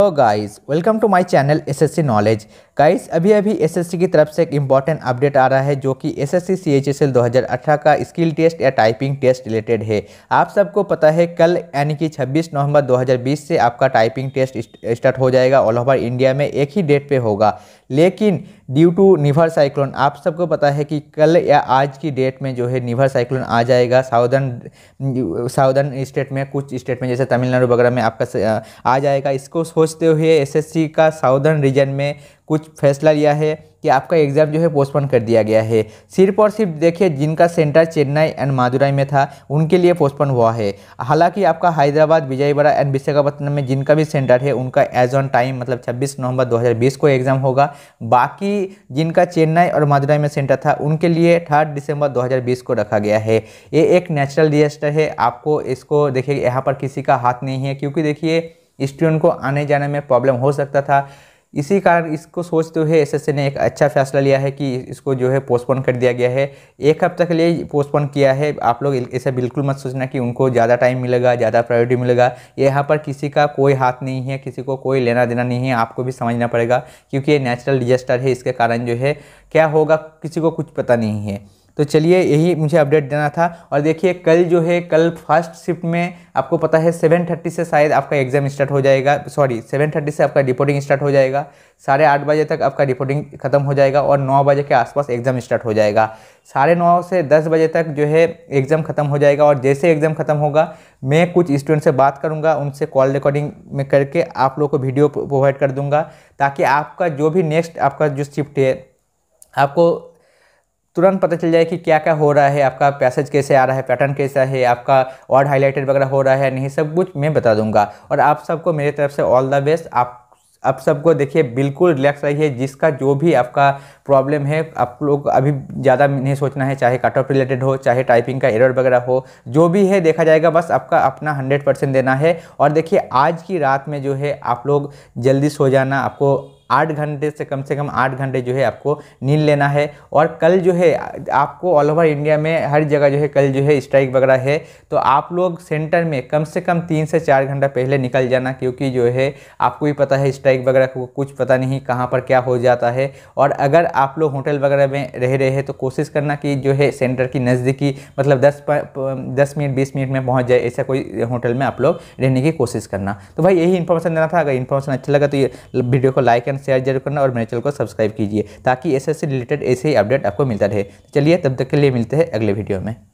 Hello guys, welcome to my channel SSC Knowledge. Guys अभी अभी SSC की तरफ से एक इम्पॉर्टेंट अपडेट आ रहा है जो कि एसएससी सीएचएसएल 2018 का स्किल टेस्ट या टाइपिंग टेस्ट रिलेटेड है आप सबको पता है कल यानी कि 26 नवंबर 2020 से आपका टाइपिंग टेस्ट स्टार्ट हो जाएगा ऑल ओवर इंडिया में एक ही डेट पे होगा लेकिन ड्यू टू निवर साइक्लोन आप सबको पता है कि कल या आज की डेट में जो है निवर साइक्लोन आ जाएगा साउदर्न साउदर्न स्टेट में कुछ स्टेट में जैसे तमिलनाडु वगैरह में आपका आ जाएगा इसको सोचते हुए एसएससी का साउदर्न रीजन में कुछ फैसला लिया है कि आपका एग्ज़ाम जो है पोस्टपोन कर दिया गया है सिर्फ और सिर्फ देखिए जिनका सेंटर चेन्नई एंड मादुराई में था उनके लिए पोस्टपोन हुआ है हालांकि आपका हैदराबाद विजयवाड़ा एंड विशाखापट्टनम में जिनका भी सेंटर है उनका एज ऑन टाइम मतलब 26 नवंबर 2020 को एग्ज़ाम होगा बाकी जिनका चेन्नई और मादुराई में सेंटर था उनके लिए थर्ड दिसंबर दो को रखा गया है ये एक नेचुरल डिजास्टर है आपको इसको देखिए यहाँ पर किसी का हाथ नहीं है क्योंकि देखिए स्टूडेंट को आने जाने में प्रॉब्लम हो सकता था इसी कारण इसको सोचते हुए एसएससी ने एक अच्छा फैसला लिया है कि इसको जो है पोस्टपोन कर दिया गया है एक हफ्ते के लिए पोस्टपोन किया है आप लोग ऐसा बिल्कुल मत सोचना कि उनको ज़्यादा टाइम मिलेगा ज़्यादा प्रायोरिटी मिलेगा यहाँ पर किसी का कोई हाथ नहीं है किसी को कोई लेना देना नहीं है आपको भी समझना पड़ेगा क्योंकि ये नेचुरल डिजास्टर है इसके कारण जो है क्या होगा किसी को कुछ पता नहीं है तो चलिए यही मुझे अपडेट देना था और देखिए कल जो है कल फर्स्ट शिफ्ट में आपको पता है सेवन थर्टी से शायद आपका एग्ज़ाम स्टार्ट हो जाएगा सॉरी सेवन थर्टी से आपका रिपोर्टिंग स्टार्ट हो जाएगा साढ़े आठ बजे तक आपका रिपोर्टिंग खत्म हो जाएगा और नौ बजे के आसपास एग्ज़ाम स्टार्ट हो जाएगा साढ़े नौ से दस बजे तक जो है एग्ज़ाम ख़त्म हो जाएगा और जैसे एग्ज़ाम ख़त्म होगा मैं कुछ स्टूडेंट से बात करूँगा उनसे कॉल रिकॉर्डिंग में करके आप लोग को वीडियो प्रोवाइड कर दूँगा ताकि आपका जो भी नेक्स्ट आपका जो शिफ्ट है आपको तुरंत पता चल जाए कि क्या क्या हो रहा है आपका पैसेज कैसे आ रहा है पैटर्न कैसा है आपका वर्ड हाईलाइटेड वगैरह हो रहा है नहीं सब कुछ मैं बता दूंगा और आप सबको मेरी तरफ से ऑल द बेस्ट आप आप सबको देखिए बिल्कुल रिलैक्स रहिए जिसका जो भी आपका प्रॉब्लम है आप लोग अभी ज़्यादा नहीं सोचना है चाहे कट ऑफ रिलेटेड हो चाहे टाइपिंग का एरर वगैरह हो जो भी है देखा जाएगा बस आपका अपना हंड्रेड परसेंट देना है और देखिए आज की रात में जो है आप लोग जल्दी सो जाना आपको आठ घंटे से कम से कम आठ घंटे जो है आपको नींद लेना है और कल जो है आपको ऑल ओवर इंडिया में हर जगह जो है कल जो है स्ट्राइक वगैरह है तो आप लोग सेंटर में कम से कम तीन से चार घंटा पहले निकल जाना क्योंकि जो है आपको भी पता है स्ट्राइक वगैरह को कुछ पता नहीं कहाँ पर क्या हो जाता है और अगर आप लोग होटल वगैरह में रह रहे हैं तो कोशिश करना कि जो है सेंटर की नज़दीकी मतलब दस दस मिनट बीस मिनट में पहुँच जाए ऐसा कोई होटल में आप लोग रहने की कोशिश करना तो भाई यही इन्फॉर्मेशन देना था अगर इन्फॉर्मेशन अच्छा लगा तो ये वीडियो को लाइक एंड शेयर जरूर करना और मेरे चैनल को सब्सक्राइब कीजिए ताकि एस रिलेटेड ऐसे ही अपडेट आपको मिलता रहे चलिए तब तक के लिए मिलते हैं अगले वीडियो में